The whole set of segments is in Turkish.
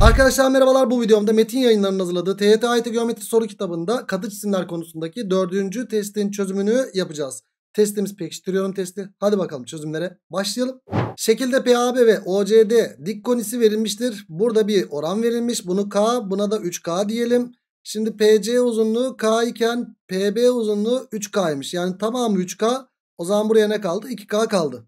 Arkadaşlar merhabalar bu videomda Metin yayınlarının hazırladığı TYT AYT Geometri soru kitabında katı cisimler konusundaki dördüncü testin çözümünü yapacağız. Testimiz pekiştiriyorum testi. Hadi bakalım çözümlere başlayalım. Şekilde PAB ve OCD dik konisi verilmiştir. Burada bir oran verilmiş. Bunu K buna da 3K diyelim. Şimdi PC uzunluğu K iken PB uzunluğu 3K'ymış. Yani tamamı 3K. O zaman buraya ne kaldı? 2K kaldı.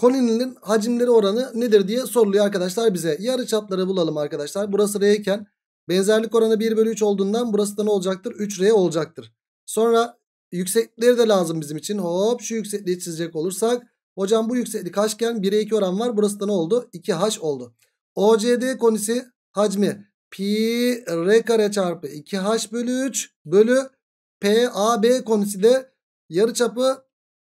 Koninin hacimleri oranı nedir diye soruluyor arkadaşlar bize. Yarı çapları bulalım arkadaşlar. Burası R iken benzerlik oranı 1 bölü 3 olduğundan burası da ne olacaktır? 3R olacaktır. Sonra yüksekleri de lazım bizim için. Hop şu yüksekliği çizecek olursak. Hocam bu yükseklik kaçken 1'e 2 oran var. Burası da ne oldu? 2H oldu. OCD konisi hacmi pi r kare çarpı 2h bölü 3 bölü PAB konisi de çapı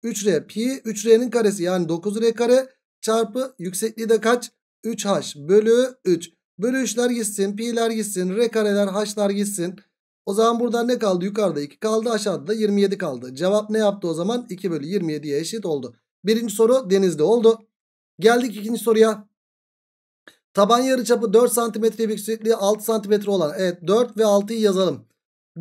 3R pi 3R'nin karesi yani 9R kare çarpı yüksekliği de kaç? 3H bölü 3. Bölü 3'ler gitsin. Pi'ler gitsin. R kareler H'lar gitsin. O zaman buradan ne kaldı? Yukarıda 2 kaldı. Aşağıda da 27 kaldı. Cevap ne yaptı o zaman? 2 bölü 27'ye eşit oldu. Birinci soru denizde oldu. Geldik ikinci soruya. Taban yarıçapı 4 santimetre yüksekliği 6 santimetre olan. Evet 4 ve 6'yı yazalım.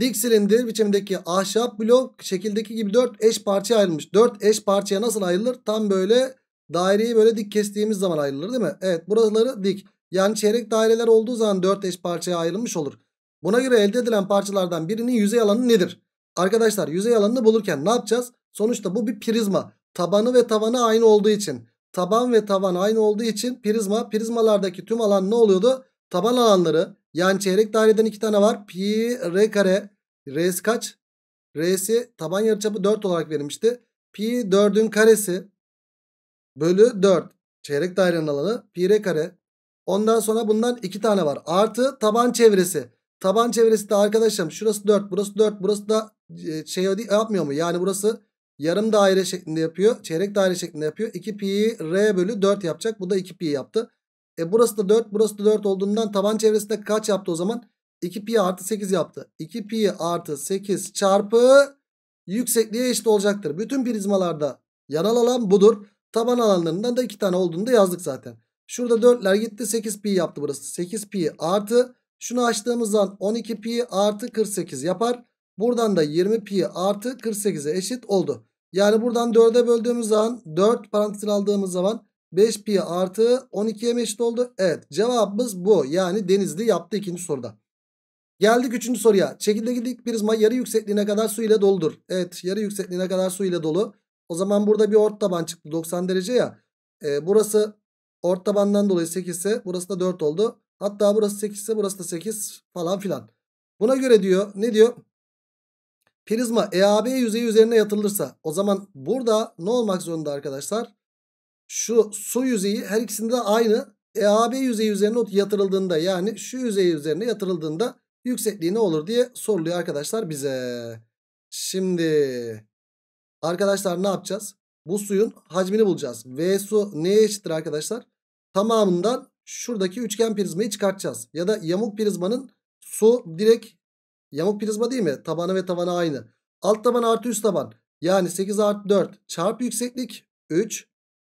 Dik silindir biçimdeki ahşap blok şekildeki gibi 4 eş parçaya ayrılmış. 4 eş parçaya nasıl ayrılır? Tam böyle daireyi böyle dik kestiğimiz zaman ayrılır değil mi? Evet buraları dik. Yani çeyrek daireler olduğu zaman 4 eş parçaya ayrılmış olur. Buna göre elde edilen parçalardan birinin yüzey alanı nedir? Arkadaşlar yüzey alanını bulurken ne yapacağız? Sonuçta bu bir prizma. Tabanı ve tavanı aynı olduğu için. Taban ve tavan aynı olduğu için prizma. Prizmalardaki tüm alan ne oluyordu? Taban alanları yani çeyrek daireden iki tane var. Pi r kare. R'si kaç? R'si taban yarıçapı 4 olarak verilmişti. Pi 4'ün karesi bölü 4. Çeyrek dairenin alanı pi r kare. Ondan sonra bundan iki tane var. Artı taban çevresi. Taban çevresi de arkadaşım şurası 4 burası 4 burası da e, şey yapmıyor mu? Yani burası yarım daire şeklinde yapıyor. Çeyrek daire şeklinde yapıyor. 2 pi r bölü 4 yapacak. Bu da 2 pi yaptı. E burası da 4 burası da 4 olduğundan taban çevresinde kaç yaptı o zaman? 2 pi artı 8 yaptı. 2 pi artı 8 çarpı yüksekliğe eşit olacaktır. Bütün prizmalarda yanal alan budur. Taban alanlarından da 2 tane olduğunu da yazdık zaten. Şurada 4'ler gitti 8 pi yaptı burası. 8 pi artı şunu açtığımızdan zaman 12 pi artı 48 yapar. Buradan da 20 pi artı 48'e eşit oldu. Yani buradan 4'e böldüğümüz zaman 4 parantezin aldığımız zaman 5 pi artı 12'ye eşit oldu. Evet cevabımız bu. Yani Denizli yaptı ikinci soruda. Geldik üçüncü soruya. Çekirdeğindeki prizma yarı yüksekliğine kadar su ile doludur. Evet yarı yüksekliğine kadar su ile dolu. O zaman burada bir ort taban çıktı 90 derece ya. E, burası ort tabandan dolayı 8 ise burası da 4 oldu. Hatta burası 8 ise burası da 8 falan filan. Buna göre diyor ne diyor? Prizma EAB yüzeyi üzerine yatırılırsa o zaman burada ne olmak zorunda arkadaşlar? şu su yüzeyi her ikisinde aynı. EAB yüzeyi üzerine yatırıldığında yani şu yüzey üzerine yatırıldığında yüksekliği ne olur diye soruluyor arkadaşlar bize. Şimdi arkadaşlar ne yapacağız? Bu suyun hacmini bulacağız. V su neye eşittir arkadaşlar? Tamamından şuradaki üçgen prizmayı çıkartacağız. Ya da yamuk prizmanın su direkt yamuk prizma değil mi? Tabanı ve tavanı aynı. Alt taban artı üst taban. Yani 8 artı 4 çarpı yükseklik 3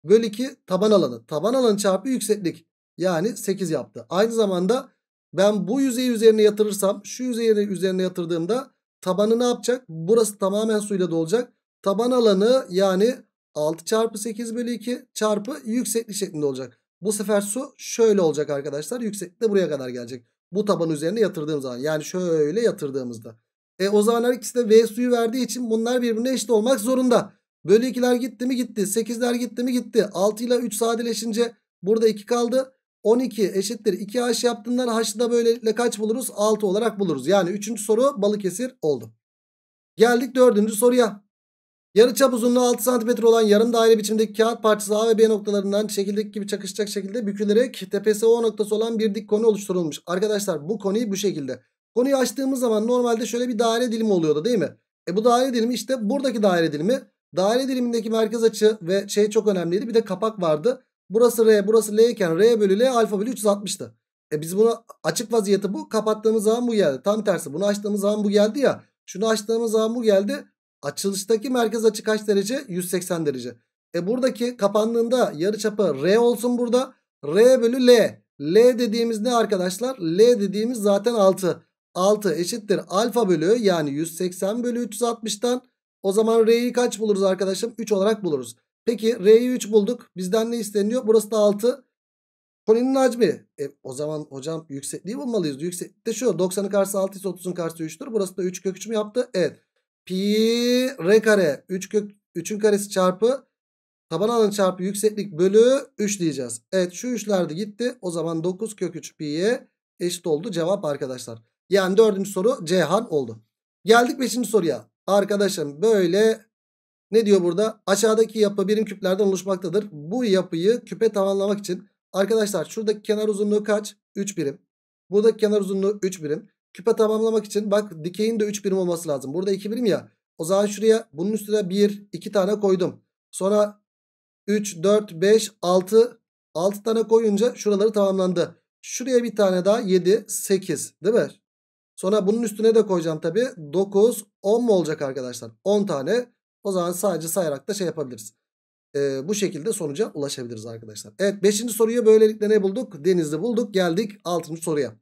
Bölü 2 taban alanı. Taban alanı çarpı yükseklik. Yani 8 yaptı. Aynı zamanda ben bu yüzeyi üzerine yatırırsam şu yüzeyi üzerine yatırdığımda tabanı ne yapacak? Burası tamamen suyla dolacak. Taban alanı yani 6 çarpı 8 bölü 2 çarpı yükseklik şeklinde olacak. Bu sefer su şöyle olacak arkadaşlar. Yükseklik de buraya kadar gelecek. Bu taban üzerine yatırdığım zaman. Yani şöyle yatırdığımızda. E o zaman her ikisi de V suyu verdiği için bunlar birbirine eşit olmak zorunda. Bölü 2'ler gitti mi gitti. 8'ler gitti mi gitti. 6 ile 3 sadeleşince burada 2 kaldı. 12 eşittir 2H yaptığından H'ı da böylelikle kaç buluruz? 6 olarak buluruz. Yani 3. soru Balıkesir oldu. Geldik 4. soruya. Yarıçap uzunluğu 6 cm olan yarım daire biçimdeki kağıt parçası A ve B noktalarından şekildeki gibi çakışacak şekilde bükülerek tepesi O noktası olan bir dik konu oluşturulmuş. Arkadaşlar bu konuyu bu şekilde. Konuyu açtığımız zaman normalde şöyle bir daire dilimi oluyordu değil mi? E bu daire dilimi işte buradaki daire dilimi. Daire dilimindeki merkez açı ve şey çok önemliydi. Bir de kapak vardı. Burası R, burası L iken R bölü L alfa bölü 360'tı. E biz bunu açık vaziyeti bu. Kapattığımız zaman bu geldi. Tam tersi. Bunu açtığımız zaman bu geldi ya. Şunu açtığımız zaman bu geldi. Açılıştaki merkez açı kaç derece? 180 derece. E buradaki kapandığında yarı çapı R olsun burada. R bölü L. L dediğimiz ne arkadaşlar? L dediğimiz zaten 6. 6 eşittir alfa bölü yani 180 bölü 360'tan o zaman R'yi kaç buluruz arkadaşım? 3 olarak buluruz. Peki R'yi 3 bulduk. Bizden ne isteniyor? Burası da 6. Koninin hacmi. E, o zaman hocam yüksekliği bulmalıyız. Yükseklik de şu. 90'ın karşısı 6 ise 30'un karşısı 3'tür. Burası da 3 kök 3 mü yaptı? Evet. Pi R kare. 3 kök 3'ün karesi çarpı taban alanı çarpı yükseklik bölü 3 diyeceğiz. Evet şu 3'ler de gitti. O zaman 9 kök 3 pi'ye eşit oldu cevap arkadaşlar. Yani dördüncü soru Cihan oldu. Geldik beşinci soruya. Arkadaşım böyle ne diyor burada? Aşağıdaki yapı birim küplerden oluşmaktadır. Bu yapıyı küpe tamamlamak için arkadaşlar şuradaki kenar uzunluğu kaç? 3 birim. Buradaki kenar uzunluğu 3 birim. Küpe tamamlamak için bak dikeyin de 3 birim olması lazım. Burada 2 birim ya. O zaman şuraya bunun üstüne 1, 2 tane koydum. Sonra 3, 4, 5, 6, 6 tane koyunca şuraları tamamlandı. Şuraya bir tane daha 7, 8 değil mi? Sonra bunun üstüne de koyacağım tabi. 9, 10 mu olacak arkadaşlar? 10 tane. O zaman sadece sayarak da şey yapabiliriz. Ee, bu şekilde sonuca ulaşabiliriz arkadaşlar. Evet 5. soruyu böylelikle ne bulduk? Denizli bulduk. Geldik 6. soruya.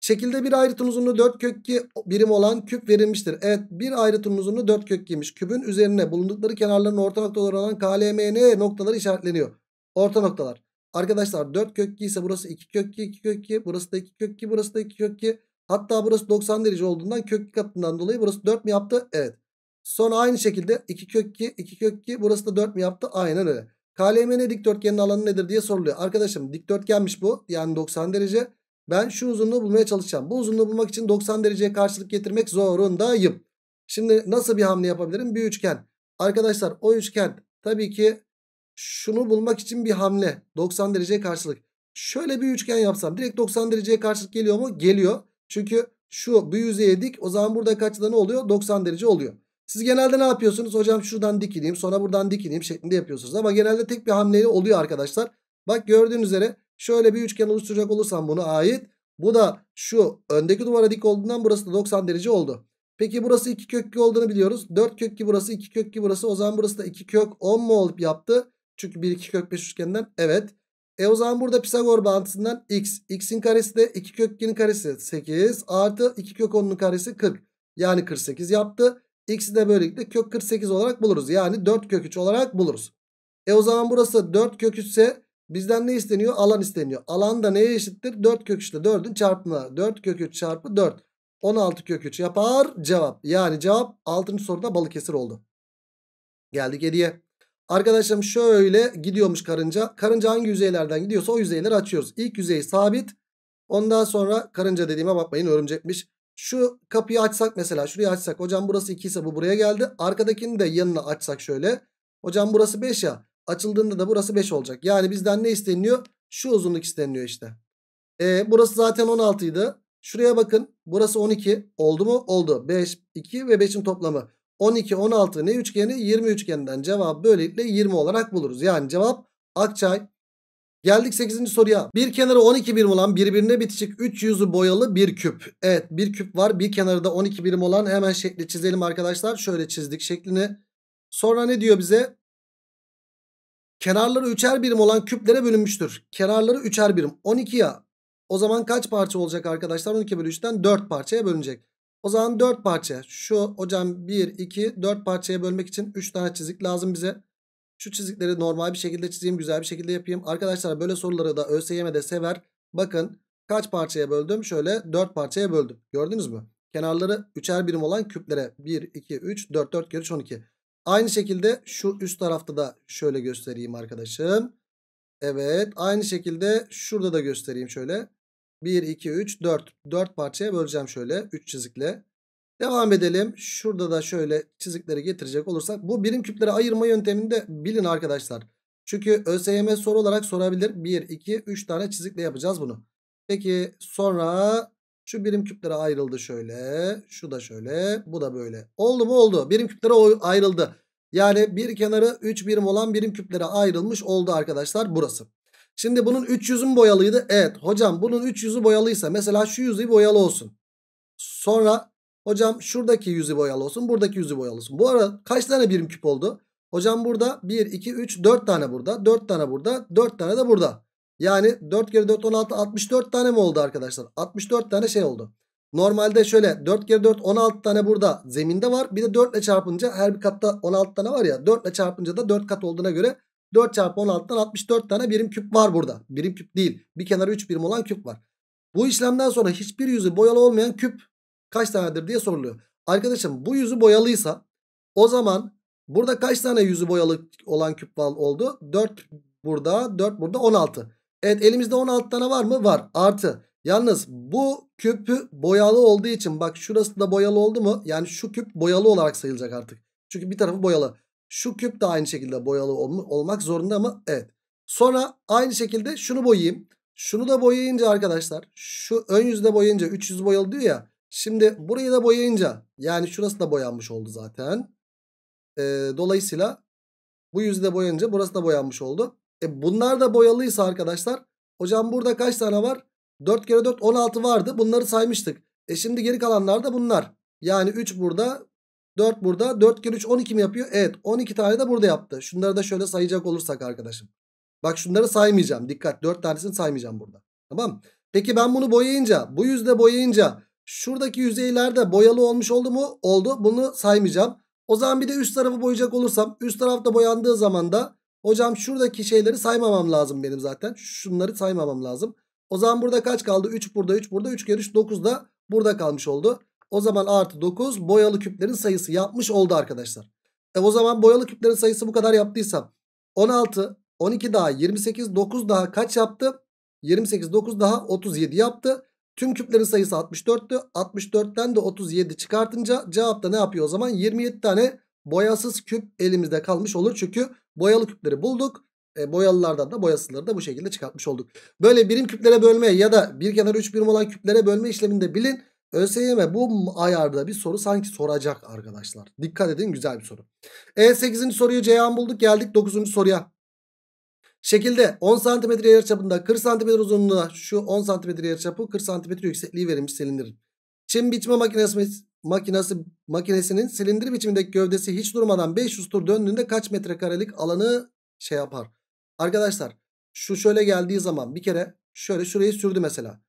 Şekilde bir ayrıtın uzunluğu 4 kök 2 birim olan küp verilmiştir. Evet bir ayrıtın uzunluğu 4 kök 2'ymiş. Kübün üzerine bulundukları kenarların orta noktaları olan KLMN noktaları işaretleniyor. Orta noktalar. Arkadaşlar 4 kök 2 ise burası 2 kök 2, 2 kök 2, burası da 2 kök 2, burası da 2 kök 2. Hatta burası 90 derece olduğundan kök 2 katından dolayı burası 4 mi yaptı? Evet. Sonra aynı şekilde 2 kök 2, 2 kök 2 burası da 4 mi yaptı? Aynen öyle. KLMN dikdörtgenin alanı nedir diye soruluyor. Arkadaşım dikdörtgenmiş bu. Yani 90 derece. Ben şu uzunluğu bulmaya çalışacağım. Bu uzunluğu bulmak için 90 dereceye karşılık getirmek zorundayım. Şimdi nasıl bir hamle yapabilirim? Bir üçgen. Arkadaşlar o üçgen tabii ki şunu bulmak için bir hamle. 90 dereceye karşılık. Şöyle bir üçgen yapsam direkt 90 dereceye karşılık geliyor mu? Geliyor. Çünkü şu bir yüzeye dik o zaman burada kaçta ne oluyor? 90 derece oluyor. Siz genelde ne yapıyorsunuz? Hocam şuradan dik ineyim sonra buradan dik ineyim şeklinde yapıyorsunuz. Ama genelde tek bir hamleyle oluyor arkadaşlar. Bak gördüğünüz üzere şöyle bir üçgen oluşturacak olursam bunu ait. Bu da şu öndeki duvara dik olduğundan burası da 90 derece oldu. Peki burası 2 kök 2 olduğunu biliyoruz. 4 kök 2 burası 2 kök 2 burası. O zaman burası da 2 kök 10 mu olup yaptı? Çünkü 1 2 kök 5 üçgenden. Evet. E o zaman burada Pisagor bağıntısından x. x'in karesi de 2 kök 2'nin karesi 8 artı 2 kök 10'un karesi 40. Yani 48 yaptı. X'i de böylelikle kök 48 olarak buluruz. Yani 4 kök 3 olarak buluruz. E o zaman burası 4 kök 3 ise bizden ne isteniyor? Alan isteniyor. Alan da neye eşittir? 4 kök 3 ile 4'ün çarpımı 4 kök 3 çarpı 4. 16 kök 3 yapar cevap. Yani cevap 6. soruda Balıkesir oldu. Geldik 7'ye. Arkadaşlarım şöyle gidiyormuş karınca. Karınca hangi yüzeylerden gidiyorsa o yüzeyleri açıyoruz. İlk yüzey sabit. Ondan sonra karınca dediğime bakmayın örümcekmiş. Şu kapıyı açsak mesela şurayı açsak. Hocam burası 2 ise bu buraya geldi. Arkadakini de yanına açsak şöyle. Hocam burası 5 ya. Açıldığında da burası 5 olacak. Yani bizden ne isteniyor? Şu uzunluk isteniyor işte. E, burası zaten 16 idi. Şuraya bakın. Burası 12. Oldu mu? Oldu. 5, 2 ve 5'in toplamı. 12, 16 ne üçgeni? 20 üçgeninden cevap böylelikle 20 olarak buluruz. Yani cevap Akçay. Geldik 8. soruya. Bir kenarı 12 birim olan birbirine bitişik 3 yüzü boyalı bir küp. Evet bir küp var. Bir kenarı da 12 birim olan hemen şekli çizelim arkadaşlar. Şöyle çizdik şeklini. Sonra ne diyor bize? Kenarları üçer birim olan küplere bölünmüştür. Kenarları üçer birim. 12 ya. O zaman kaç parça olacak arkadaşlar? 12 bölü 3'ten 4 parçaya bölünecek. O zaman 4 parça. Şu hocam 1, 2, 4 parçaya bölmek için 3 tane çizik lazım bize. Şu çizikleri normal bir şekilde çizeyim. Güzel bir şekilde yapayım. Arkadaşlar böyle soruları da ÖSYM de sever. Bakın kaç parçaya böldüm? Şöyle 4 parçaya böldüm. Gördünüz mü? Kenarları 3'er birim olan küplere 1, 2, 3, 4, 4 kere 3, 12. Aynı şekilde şu üst tarafta da şöyle göstereyim arkadaşım. Evet aynı şekilde şurada da göstereyim şöyle. 1, 2, 3, 4. 4 parçaya böleceğim şöyle 3 çizikle. Devam edelim. Şurada da şöyle çizikleri getirecek olursak. Bu birim küpleri ayırma yöntemini de bilin arkadaşlar. Çünkü ÖSYM soru olarak sorabilir. 1, 2, 3 tane çizikle yapacağız bunu. Peki sonra şu birim küpleri ayrıldı şöyle. Şu da şöyle. Bu da böyle. Oldu mu oldu. Birim küpleri ayrıldı. Yani bir kenarı 3 birim olan birim küplere ayrılmış oldu arkadaşlar burası. Şimdi bunun 3 boyalıydı? Evet hocam bunun 3 yüzü boyalıysa mesela şu yüzü boyalı olsun. Sonra hocam şuradaki yüzü boyalı olsun buradaki yüzü boyalı olsun. Bu arada kaç tane birim küp oldu? Hocam burada 1, 2, 3, 4 tane burada 4 tane burada 4 tane de burada. Yani 4 kere 4 16 64 tane mi oldu arkadaşlar? 64 tane şey oldu. Normalde şöyle 4 kere 4 16 tane burada zeminde var. Bir de 4 ile çarpınca her bir katta 16 tane var ya 4 ile çarpınca da 4 kat olduğuna göre 4 çarpı 16'dan 64 tane birim küp var burada. Birim küp değil. Bir kenarı 3 birim olan küp var. Bu işlemden sonra hiçbir yüzü boyalı olmayan küp kaç tanedir diye soruluyor. Arkadaşım bu yüzü boyalıysa o zaman burada kaç tane yüzü boyalı olan küp oldu? 4 burada 4 burada 16. Evet elimizde 16 tane var mı? Var. Artı. Yalnız bu küpü boyalı olduğu için bak şurası da boyalı oldu mu? Yani şu küp boyalı olarak sayılacak artık. Çünkü bir tarafı boyalı. Şu küp de aynı şekilde boyalı olm olmak zorunda mı? Evet. Sonra aynı şekilde şunu boyayayım. Şunu da boyayınca arkadaşlar şu ön yüzde boyayınca 300 boyalı diyor ya. Şimdi burayı da boyayınca yani şurası da boyanmış oldu zaten. E, dolayısıyla bu yüzde boyayınca burası da boyanmış oldu. E, bunlar da boyalıysa arkadaşlar hocam burada kaç tane var? 4 kere 4 16 vardı bunları saymıştık. E şimdi geri kalanlar da bunlar. Yani 3 burada 4 burada. 4 kere 3 12 mi yapıyor? Evet 12 tane de burada yaptı. Şunları da şöyle sayacak olursak arkadaşım. Bak şunları saymayacağım. Dikkat 4 tanesini saymayacağım burada. Tamam. Peki ben bunu boyayınca bu yüzde boyayınca şuradaki yüzeylerde boyalı olmuş oldu mu? Oldu. Bunu saymayacağım. O zaman bir de üst tarafı boyayacak olursam üst tarafta boyandığı zaman da hocam şuradaki şeyleri saymamam lazım benim zaten. Şunları saymamam lazım. O zaman burada kaç kaldı? 3 burada 3 burada 3 kere 3 9 da burada kalmış oldu. O zaman artı 9 boyalı küplerin sayısı yapmış oldu arkadaşlar. E o zaman boyalı küplerin sayısı bu kadar yaptıysam 16, 12 daha 28, 9 daha kaç yaptı? 28, 9 daha 37 yaptı. Tüm küplerin sayısı 64'tü. 64'ten de 37 çıkartınca cevapta ne yapıyor o zaman? 27 tane boyasız küp elimizde kalmış olur. Çünkü boyalı küpleri bulduk. E, boyalılardan da boyasızları da bu şekilde çıkartmış olduk. Böyle birim küplere bölme ya da bir kenar 3 birim olan küplere bölme işleminde bilin. ÖSYM bu ayarda bir soru sanki soracak arkadaşlar. Dikkat edin güzel bir soru. E 8. soruyu Ceyhan bulduk geldik 9. soruya. Şekilde 10 cm yarıçapında 40 cm uzunluğunda şu 10 cm yarıçapı 40 cm yüksekliği verilmiş silindirin. Çim biçme makinesi, makinesi, makinesinin silindir biçimindeki gövdesi hiç durmadan 500 tur döndüğünde kaç metrekarelik alanı şey yapar. Arkadaşlar şu şöyle geldiği zaman bir kere şöyle şurayı sürdü mesela.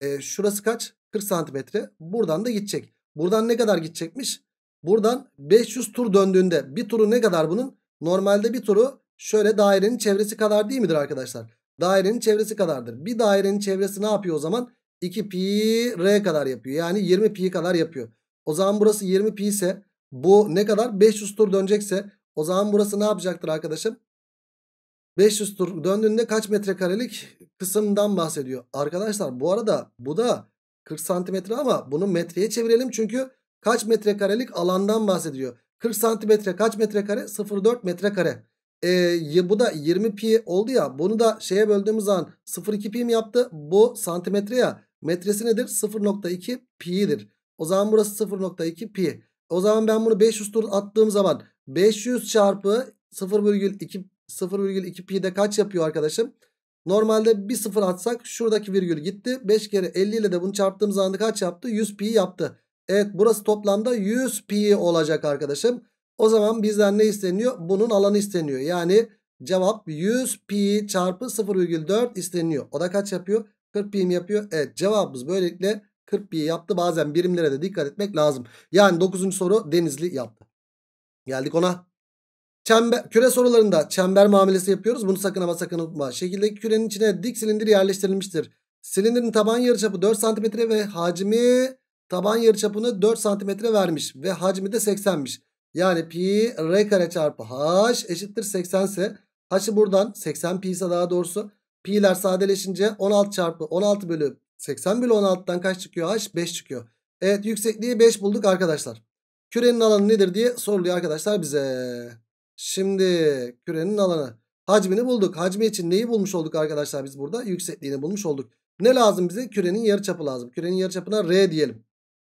E, şurası kaç? 40 santimetre. Buradan da gidecek. Buradan ne kadar gidecekmiş? Buradan 500 tur döndüğünde bir turu ne kadar bunun? Normalde bir turu şöyle dairenin çevresi kadar değil midir arkadaşlar? Dairenin çevresi kadardır. Bir dairenin çevresi ne yapıyor o zaman? 2 pi r kadar yapıyor. Yani 20 pi kadar yapıyor. O zaman burası 20 pi ise bu ne kadar? 500 tur dönecekse o zaman burası ne yapacaktır arkadaşım? 500 tur döndüğünde kaç metrekarelik kısımdan bahsediyor? Arkadaşlar bu arada bu da 40 santimetre ama bunu metreye çevirelim çünkü kaç metrekarelik alandan bahsediyor. 40 santimetre kaç metrekare? 0,4 metrekare. E, bu da 20 pi oldu ya bunu da şeye böldüğümüz zaman 0,2 pi mi yaptı? Bu santimetre ya metresi nedir? 0,2 pi'dir. O zaman burası 0,2 pi. O zaman ben bunu 500 tur attığım zaman 500 çarpı 0,2 0,2 pi de kaç yapıyor arkadaşım? Normalde bir sıfır atsak şuradaki virgül gitti. 5 kere 50 ile de bunu çarptığımız zaman kaç yaptı? 100 pi yaptı. Evet burası toplamda 100 pi olacak arkadaşım. O zaman bizden ne isteniyor? Bunun alanı isteniyor. Yani cevap 100 pi çarpı 0,4 isteniyor. O da kaç yapıyor? 40 pi mi yapıyor? Evet cevabımız böylelikle 40 pi yaptı. Bazen birimlere de dikkat etmek lazım. Yani 9. soru Denizli yaptı. Geldik ona. Çember, küre sorularında çember muamelesi yapıyoruz. Bunu sakın ama sakın unutma. Şekildeki kürenin içine dik silindir yerleştirilmiştir. Silindirin taban yarıçapı 4 cm ve hacmi taban yarıçapını 4 cm vermiş ve hacmi de 80'miş. Yani pi r kare çarpı h eşittir 80 ise h'ı buradan 80 pi ise daha doğrusu pi'ler sadeleşince 16 çarpı 16 bölü 80 bölü 16'dan kaç çıkıyor h? 5 çıkıyor. Evet yüksekliği 5 bulduk arkadaşlar. Kürenin alanı nedir diye soruluyor arkadaşlar bize. Şimdi kürenin alanı. Hacmini bulduk. Hacmi için neyi bulmuş olduk arkadaşlar biz burada? Yüksekliğini bulmuş olduk. Ne lazım bize? Kürenin yarıçapı lazım. Kürenin yarıçapına R diyelim.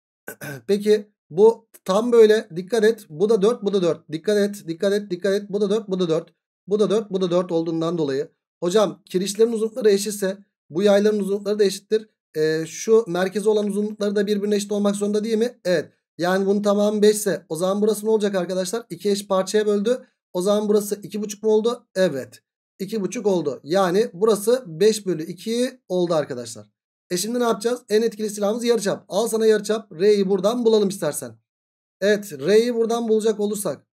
Peki bu tam böyle dikkat et. Bu da 4 bu da 4. Dikkat et dikkat et dikkat et. Bu da 4 bu da 4. Bu da 4 bu da 4 olduğundan dolayı. Hocam kirişlerin uzunlukları eşitse bu yayların uzunlukları da eşittir. Ee, şu merkezi olan uzunlukları da birbirine eşit olmak zorunda değil mi? Evet. Yani bunun tamamı 5 ise o zaman burası ne olacak arkadaşlar? 2 eş parçaya böldü. O zaman burası 2,5 mu oldu? Evet. 2,5 oldu. Yani burası 5 bölü 2 oldu arkadaşlar. E şimdi ne yapacağız? En etkili silahımız yarıçap. Al sana yarıçap. R'yi buradan bulalım istersen. Evet R'yi buradan bulacak olursak.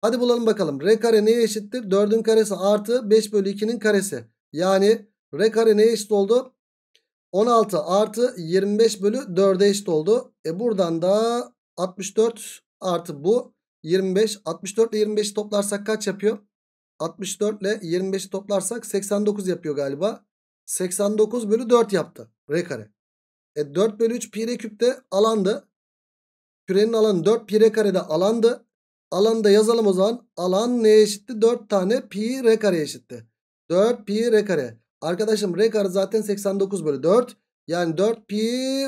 Hadi bulalım bakalım. R kare neye eşittir? 4'ün karesi artı 5 bölü 2'nin karesi. Yani R kare neye eşit oldu? 16 artı 25 bölü 4'e eşit oldu. E buradan da 64 artı bu 25. 64 ile 25 toplarsak kaç yapıyor? 64 ile 25'i toplarsak 89 yapıyor galiba. 89 bölü 4 yaptı. R kare. E 4 bölü 3 pi r küpte alandı. Kürenin alanı 4 pi r karede alandı. Alanı da yazalım o zaman. Alan ne eşitti? 4 tane pi r kare eşitti. 4 pi r kare. Arkadaşım r kare zaten 89 bölü 4. Yani 4 pi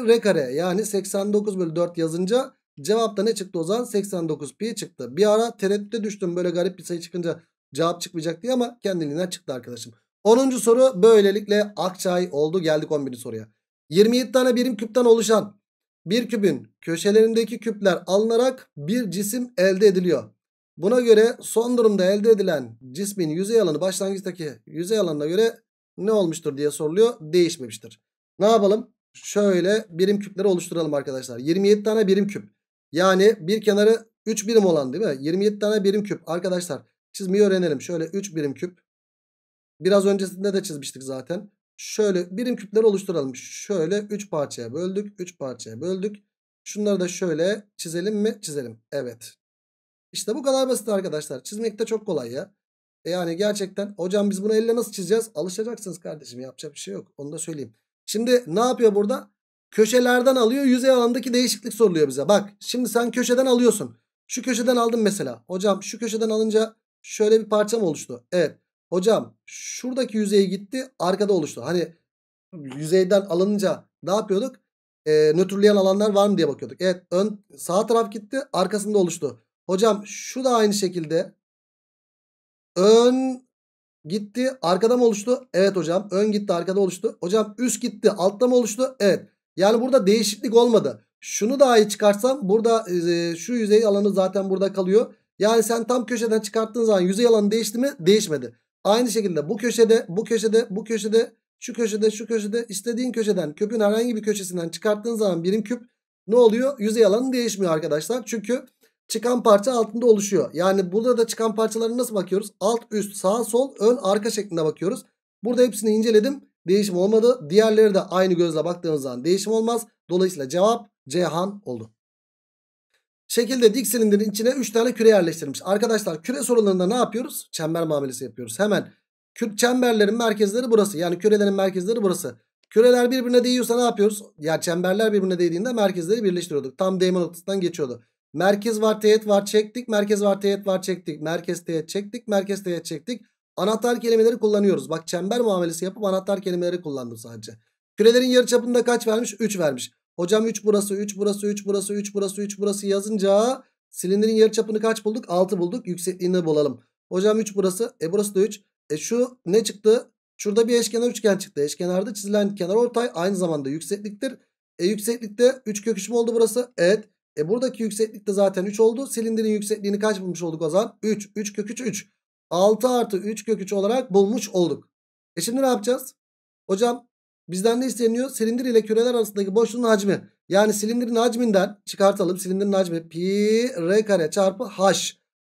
r kare. Yani 89 bölü 4 yazınca cevapta ne çıktı o zaman? 89 pi çıktı. Bir ara tereddüte düştüm böyle garip bir sayı çıkınca cevap çıkmayacak diye ama kendiliğinden çıktı arkadaşım. 10. soru böylelikle Akçay oldu. Geldik 11. soruya. 27 tane birim küpten oluşan bir kübün köşelerindeki küpler alınarak bir cisim elde ediliyor. Buna göre son durumda elde edilen cismin yüzey alanı başlangıçtaki yüzey alanına göre ne olmuştur diye soruluyor. Değişmemiştir. Ne yapalım? Şöyle birim küpleri oluşturalım arkadaşlar. 27 tane birim küp. Yani bir kenarı 3 birim olan değil mi? 27 tane birim küp. Arkadaşlar çizmeyi öğrenelim. Şöyle 3 birim küp. Biraz öncesinde de çizmiştik zaten. Şöyle birim küpleri oluşturalım. Şöyle 3 parçaya böldük. 3 parçaya böldük. Şunları da şöyle çizelim mi? Çizelim. Evet. İşte bu kadar basit arkadaşlar. Çizmek de çok kolay ya. E yani gerçekten hocam biz bunu elle nasıl çizeceğiz? Alışacaksınız kardeşim yapacak bir şey yok. Onu da söyleyeyim. Şimdi ne yapıyor burada? Köşelerden alıyor yüzey alandaki değişiklik soruluyor bize. Bak şimdi sen köşeden alıyorsun. Şu köşeden aldın mesela. Hocam şu köşeden alınca şöyle bir parçam oluştu. Evet. Hocam şuradaki yüzey gitti arkada oluştu. Hani yüzeyden alınca ne yapıyorduk? E, nötrleyen alanlar var mı diye bakıyorduk. Evet ön sağ taraf gitti arkasında oluştu. Hocam şu da aynı şekilde Ön gitti arkada mı oluştu? Evet hocam. Ön gitti arkada oluştu. Hocam üst gitti altta mı oluştu? Evet. Yani burada değişiklik olmadı. Şunu daha iyi çıkarsam burada e, şu yüzey alanı zaten burada kalıyor. Yani sen tam köşeden çıkarttığın zaman yüzey alanı değişti mi? Değişmedi. Aynı şekilde bu köşede, bu köşede, bu köşede, şu köşede, şu köşede istediğin köşeden küpün herhangi bir köşesinden çıkarttığın zaman birim küp ne oluyor? Yüzey alanı değişmiyor arkadaşlar. Çünkü çıkan parça altında oluşuyor. Yani burada da çıkan parçalara nasıl bakıyoruz? Alt, üst, sağ, sol, ön, arka şeklinde bakıyoruz. Burada hepsini inceledim. Değişim olmadı. Diğerleri de aynı gözle baktığımız zaman değişim olmaz. Dolayısıyla cevap Cihan oldu. Şekilde dik silindirin içine 3 tane küre yerleştirmiş. Arkadaşlar küre sorularında ne yapıyoruz? Çember muamelesi yapıyoruz. Hemen çemberlerin merkezleri burası. Yani kürelerin merkezleri burası. Küreler birbirine değiyorsa ne yapıyoruz? Ya yani çemberler birbirine değdiğinde merkezleri birleştiriyorduk. Tam değme noktasından geçiyordu. Merkez var teğet var çektik. Merkez var teğet var çektik. Merkez teğet çektik. Merkez teğet çektik. Anahtar kelimeleri kullanıyoruz. Bak çember muamelesi yapıp anahtar kelimeleri kullandım sadece. Kürelerin yarıçapında kaç vermiş? 3 vermiş. Hocam 3 burası, 3 burası, 3 burası, 3 burası, 3 burası yazınca silindirin yarıçapını kaç bulduk? 6 bulduk. Yüksekliğini bulalım. Hocam 3 burası. E burası da 3. E şu ne çıktı? Şurada bir eşkenar üçgen çıktı. Eşkenarda çizilen kenar ortay aynı zamanda yüksekliktir. E yükseklikte 3 köküşme oldu burası. Evet. E buradaki yükseklik de zaten 3 oldu. Silindirin yüksekliğini kaç bulmuş olduk o zaman? 3. 3 kök 3 3. 6 artı 3 kök 3 olarak bulmuş olduk. E şimdi ne yapacağız? Hocam bizden ne isteniyor? Silindir ile küreler arasındaki boşluğun hacmi. Yani silindirin hacminden çıkartalım. Silindirin hacmi pi r kare çarpı h.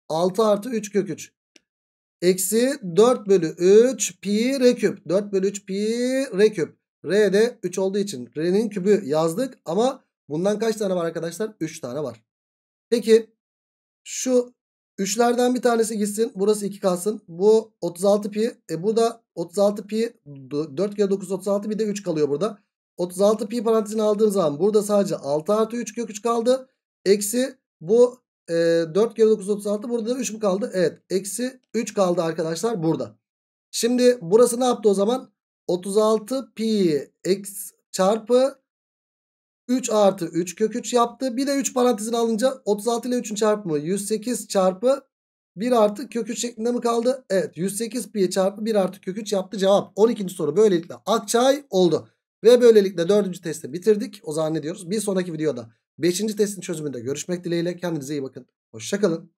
6 artı 3 kök 3. Eksi 4 bölü 3 pi r küp. 4 bölü 3 pi r küp. R de 3 olduğu için R'nin kübü yazdık ama Bundan kaç tane var arkadaşlar? 3 tane var. Peki şu 3'lerden bir tanesi gitsin. Burası 2 kalsın. Bu 36 pi. E bu da 36 pi. 4 kere 9 36 bir de 3 kalıyor burada. 36 pi parantezini aldığım zaman burada sadece 6 artı 3 kök 3 kaldı. Eksi bu e, 4 kere 9 36 burada da 3 mü kaldı? Evet eksi 3 kaldı arkadaşlar burada. Şimdi burası ne yaptı o zaman? 36 pi x çarpı 3 artı 3 kök 3 yaptı. Bir de 3 parantezine alınca 36 ile 3'ün çarpımı 108 çarpı 1 artı kök 3 şeklinde mi kaldı? Evet 108 pi çarpı 1 artı kök 3 yaptı cevap. 12. soru böylelikle akçay oldu. Ve böylelikle 4. testi bitirdik. O zaman ne diyoruz? Bir sonraki videoda 5. testin çözümünde görüşmek dileğiyle. Kendinize iyi bakın. Hoşçakalın.